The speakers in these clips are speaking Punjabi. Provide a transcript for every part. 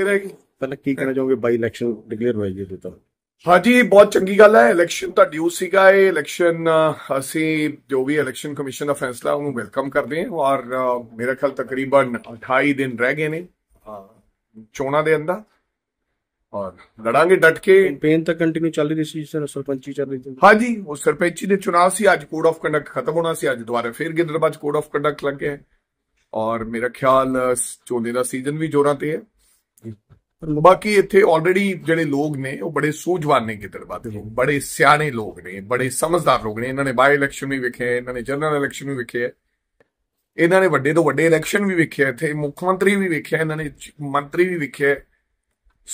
ਰਹਿ ਗਈ ਪਹਿਲਾਂ ਕੀ ਕਹਿਣਾ ਚਾਹੋਗੇ ਬਾਈ ਇਲੈਕਸ਼ਨ ਡਿਕਲੇਅਰ ਹੋਈ ਜੀ ਤਾਂ ਹਾਂਜੀ ਬਹੁਤ ਚੰਗੀ ਗੱਲ ਹੈ ਇਲੈਕਸ਼ਨ ਤਾਂ ਡਿਊ ਸੀਗਾ ਇਹ ਇਲੈਕਸ਼ਨ ਅਸੀਂ ਜੋ ਵੀ ਇਲੈਕਸ਼ਨ ਕਮਿਸ਼ਨ ਦਾ ਫੈਸਲਾ ਉਹਨੂੰ ਵੈਲਕਮ ਕਰਦੇ ਹਾਂ ਔਰ ਮੇਰੇ ਖਿਆਲ ਤਕਰੀਬਨ 28 ਦਿਨ ਰਹਿ ਗਏ ਨੇ ਚੋਣਾਂ ਦੇ ਅੰਦਰ ਔਰ ਲੜਾਂਗੇ ਡਟ ਕੇ ਕੈਂਪੇਨ ਤਾਂ ਕੰਟੀਨਿਊ ਚੱਲ ਰਹੀ ਸੀ ਸਰ ਸਰਪੰਚੀ ਚੱਲ ਰਹੀ ਸੀ ਹਾਂਜੀ ਉਹ ਸਰਪੰਚੀ ਦੇ ਚੋਣਾਂ ਸੀ ਅੱਜ ਕੋਡ ਆਫ ਕੰਡਕਟ ਖਤਮ ਹੋਣਾ ਸੀ ਅੱਜ ਦੁਬਾਰਾ ਫੇਰ ਗਿੱਦੜਬਾਜ ਕੋਡ ਆਫ ਕੰਡਕਟ ਲੱਗੇ ਔਰ ਮੇਰਾ ਖਿਆਲ ਚੋਣੇ ਦਾ ਸੀਜ਼ਨ ਵੀ ਜੋਰਾਂ ਤੇ ਹੈ ਬਾਕੀ ਇੱਥੇ ਆਲਰੇਡੀ ਜਿਹੜੇ ਲੋਕ ਨੇ ਉਹ ਬੜੇ ਸੂਝਵਾਨ ਨੇ ਕਿਤੇ ਦੇ ਬੜੇ ਸਿਆਣੇ ਲੋਕ ਨੇ ਬੜੇ ਸਮਝਦਾਰ ਲੋਕ ਨੇ ਇਹਨਾਂ ਨੇ ਬਾਈ ਇਲੈਕਸ਼ਨ ਵੀ ਵਿਖੇ ਇਹਨਾਂ ਨੇ ਜਨਰਲ ਇਲੈਕਸ਼ਨ ਵੀ ਵਿਖੇ ਇਹਨਾਂ ਨੇ ਵੱਡੇ ਤੋਂ ਵੱਡੇ ਇਲੈਕਸ਼ਨ ਵੀ ਵਿਖੇ ਇੱਥੇ ਮੁੱਖ ਮੰਤਰੀ ਵੀ ਵਿਖੇ ਇਹਨਾਂ ਨੇ ਮੰਤਰੀ ਵੀ ਵਿਖੇ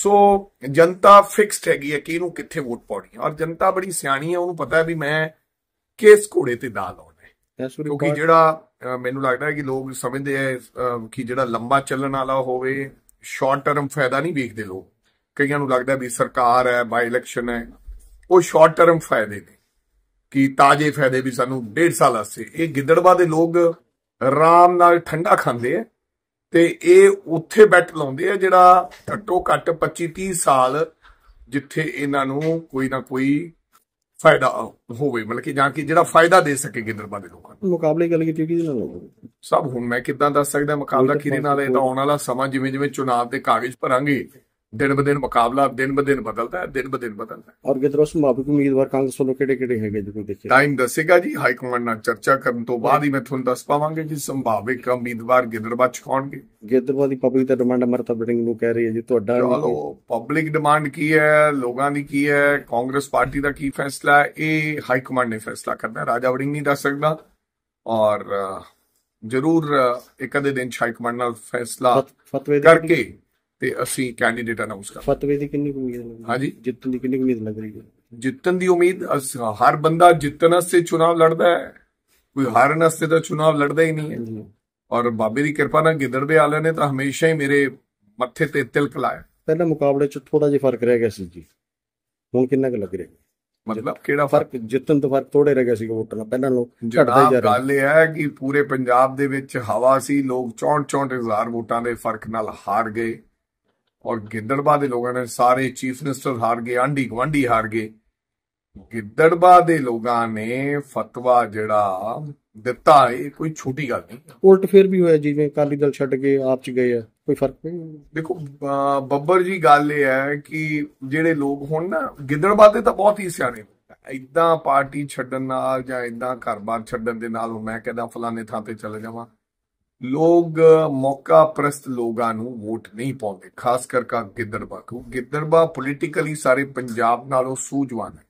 ਸੋ ਜਨਤਾ ਫਿਕਸਡ ਹੈਗੀ ਹੈ ਕਿ ਇਹਨੂੰ ਕਿੱਥੇ ਵੋਟ ਪਾਉਣੀ ਹੈ ਔਰ ਜਨਤਾ ਬੜੀ ਸਿਆਣੀ ਹੈ ਉਹਨੂੰ ਪਤਾ ਹੈ ਵੀ ਮੈਂ ਕਿਸ ਘੋੜੇ ਤੇ ਦਾਅ ਲਾਉਣਾ ਹੈ ਕਿਉਂਕਿ ਜਿਹੜਾ ਮੈਨੂੰ ਲੱਗਦਾ ਹੈ ਕਿ ਲੋਕ ਸਮਝਦੇ ਆ ਕਿ ਜਿਹੜਾ ਲੰਬਾ ਚੱਲਣ ਵਾਲਾ ਹੋਵੇ ਸ਼ਾਰਟ ਟਰਮ ਫਾਇਦਾ ਨਹੀਂ ਵੇਖਦੇ ਲੋਕ ਕਈਆਂ ਨੂੰ ਲੱਗਦਾ ਵੀ ਸਰਕਾਰ ਹੈ ਬਾਈ ਇਲੈਕਸ਼ਨ ਹੈ ਉਹ ਸ਼ਾਰਟ ਟਰਮ ਫਾਇਦੇ ਨੇ ਕਿ ਤਾਜ਼ੇ ਫਾਇਦੇ ਵੀ ਸਾਨੂੰ ਡੇਢ ਸਾਲ ਆਸੇ ਇਹ ਗਿੱਦੜਵਾ ਦੇ ਲੋਕ ਆਰਾਮ ਨਾਲ ਠੰਡਾ ਖਾਂਦੇ ਆ ਤੇ ਇਹ ਉੱਥੇ ਬੈਠ ਲਾਉਂਦੇ ਆ ਜਿਹੜਾ ਟੱਟੋ ਘੱਟ 25 30 ਸਾਲ ਜਿੱਥੇ ਇਹਨਾਂ ਨੂੰ ਕੋਈ ਨਾ ਕੋਈ ਫਾਇਦਾ ਹੋਵੇ ਮਤਲਬ ਕਿ ਜਾਂ ਕਿ ਜਿਹੜਾ ਫਾਇਦਾ ਦੇ ਸਕੇ ਗਿੱਦੜਵਾ ਦੇ ਲੋਕਾਂ ਨੂੰ ਮੁਕਾਬਲੇ ਗੱਲ ਕੀਤੀ ਕਿਹਦੇ ਨਾਲ ਲੋਕ ਸਭ ਹੁਣ ਮੈਂ ਕਿੱਦਾਂ ਦੱਸ ਸਕਦਾ ਮੁਕਾਬਲਾ ਕਿਰੇ ਨਾਲ ਇਹ ਤਾਂ ਆਉਣ ਵਾਲਾ ਸਮਾਂ ਜਿਵੇਂ ਜਿਵੇਂ ਚੋਣਾਂ ਦੇ ਕਾਗਜ਼ ਭਰਾਂਗੇ ਦਿਨ ਬ ਦਿਨ ਮੁਕਾਬਲਾ ਦਿਨ ਬ ਦਿਨ ਬਦਲਦਾ ਹੈ ਦਿਨ ਬ ਦਿਨ ਬਦਲਦਾ ਹੈ ਔਰ ਗਿੱਦਰੋਸ ਮੁਆਬਕ ਉਮੀਦਵਾਰ ਕਾਂਗਰਸ ਵੱਲੋਂ ਕਿਹੜੇ ਕਿਹੜੇ ਹੈਗੇ ਜਦੋਂ ਦੇਖੇ ਟਾਈਮ ਦੱਸੇਗਾ ਜੀ ਹਾਈ ਕਮਾਂਡ ਨਾਲ ਚਰਚਾ ਕਰਨ ਤੋਂ ਬਾਅਦ ਹੀ ਮੈਂ ਤੁਹਾਨੂੰ ਦੱਸ ਪਾਵਾਂਗੇ ਕਿ ਸੰਭਾਵਿਕ ਉਮੀਦਵਾਰ ਗਿੱਦਰਬਾ ਕੌਣਗੇ ਗਿੱਦਰਬਾ ਦੀ ਪਬਲਿਕ ਦਾ ਡਿਮਾਂਡ ਅਮਰਤਾ ਬਿੰਗ ਨੂੰ ਕਹਿ ਰਹੀ ਹੈ ਜੀ ਤੁਹਾਡਾ ਚਲੋ ਪਬਲਿਕ ਡਿਮਾਂਡ ਕੀ ਹੈ ਲੋਕਾਂ ਦੀ ਕੀ ਹੈ ਕਾਂਗਰਸ ਪਾਰਟੀ ਦਾ ਕੀ ਫੈਸਲਾ ਹੈ ਇਹ ਹਾਈ ਕਮਾਂਡ ਨੇ ਫੈਸਲਾ ਕਰਨਾ ਰਾਜਾ ਵੜਿੰਗ ਨਹੀਂ ਦੱਸ ਸਕਦਾ ਔਰ ਜ਼ਰੂਰ ਇੱਕ ਅਦੇ ਦਿਨ ਹਾਈ ਕਮਾਂਡ ਨਾਲ ਫੈਸਲਾ ਫਤਵੇ ਦੇ ਕਰਕੇ ਤੇ ਅਸੀਂ ਕੈਂਡੀਡੇਟ ਅਨਾਉਂਸ ਕਰਾਂਗੇ ਫਤਵੇ ਦੀ ਕਿੰਨੀ ਉਮੀਦ ਹੈ ਹਾਂਜੀ ਜਿੱਤਣ ਦੀ ਕਿੰਨੀ ਉਮੀਦ ਲੱਗ ਰਹੀ ਹੈ ਜਿੱਤਣ ਦੀ ਉਮੀਦ ਹਰ ਬੰਦਾ ਜਿੱਤਣ ਵਾਸਤੇ ਚੋਣ ਲੜਦਾ ਹੈ ਕੋਈ ਹਾਰਨ ਵਾਸਤੇ ਤਾਂ ਚੋਣ ਲੜਦਾ ਹੀ ਨਹੀਂ ਹੈ ਔਰ ਬਾਬੇ ਦੀ ਕਿਰਪਾ ਨਾਲ ਗਿੱਦੜ ਦੇ ਆਲੇ ਨੇ ਤਾਂ ਹਮੇਸ਼ਾ ਹੀ ਮੇਰੇ ਮੱਥੇ ਤੇ ਤਿਲਕ ਲਾਇਆ ਪਹਿਲਾਂ ਮੁਕਾਬਲੇ 'ਚ ਥੋੜਾ ਜਿਹਾ ਫਰਕ ਰਹਿ ਗਿਆ ਸੀ ਜੀ ਹੁਣ ਕਿੰਨਾ ਕੁ ਲੱਗ ਰਿਹਾ ਮਤਲਬ ਕਿਹੜਾ ਫਰਕ ਜਿੱਤਨ ਤੋਂ ਫਰਕ ਥੋੜੇ ਰਹਿ ਗਿਆ ਸੀ ਵੋਟਾਂ ਦਾ ਪਹਿਲਾਂ ਲੋਕ ਘਟਦਾ ਹੀ ਜਾ ਰਿਹਾ ਗੱਲ ਇਹ ਹੈ ਕਿ ਪੂਰੇ ਪੰਜਾਬ ਦੇ ਵਿੱਚ ਹਵਾ ਸੀ ਲੋਕ 64-64000 ਵੋਟਾਂ ਦੇ ਫਰਕ ਨਾਲ ਹਾਰ ਗਏ ਔਰ ਗਿੱਦੜਬਾ ਦੇ ਲੋਕਾਂ ਨੇ ਸਾਰੇ ਚੀਫ ਮਿਨਿਸਟਰ ਹਾਰ ਗਏ ਆਂਢੀ ਗਵਾਂਢੀ ਹਾਰ ਗਏ ਗਿੱਦੜਬਾ ਦੇ ਲੋਕਾਂ ਨੇ ਫਤਵਾ ਜਿਹੜਾ ਦਿੱਤਾ ਇਹ ਕੋਈ ਛੋਟੀ ਗੱਲ ਨਹੀਂ ਉਲਟ ਫੇਰ ਵੀ ਹੋਇਆ ਜਿਵੇਂ ਕਾਲੀ ਦਲ ਛੱਡ ਕੇ ਆਪ ਚ ਗਏ ਆ ਕੋਈ ਫਰਕ ਨਹੀਂ ਦੇਖੋ ਬੱਬਰ ਜੀ ਗੱਲ ਇਹ ਹੈ ਕਿ ਜਿਹੜੇ ਲੋਕ ਹੁਣ ਨਾ ਗਿੱਦੜਬਾਦ ਦੇ ਤਾਂ ਬਹੁਤ ਹੀ ਸਿਆਣੇ ਇਦਾਂ ਪਾਰਟੀ ਛੱਡਣ ਨਾਲ ਜਾਂ ਇਦਾਂ ਘਰ-ਬਾਰ ਛੱਡਣ ਦੇ ਨਾਲ ਮੈਂ ਕਹਿੰਦਾ ਫਲਾਣੇ ਥਾਂ ਤੇ ਚਲੇ ਜਾਵਾਂ ਲੋਕ ਮੌਕਾ ਪ੍ਰਸਤ ਲੋਕਾਂ ਨੂੰ ਵੋਟ ਨਹੀਂ ਪਾਉਂਦੇ ਖਾਸ ਕਰਕੇ ਗਿੱਦੜਬਾ ਕਿਉਂ ਗਿੱਦੜਬਾ ਪੋਲੀਟੀਕਲੀ ਸਾਰੇ ਪੰਜਾਬ ਨਾਲੋਂ ਸੂਝਵਾਨ ਹੈ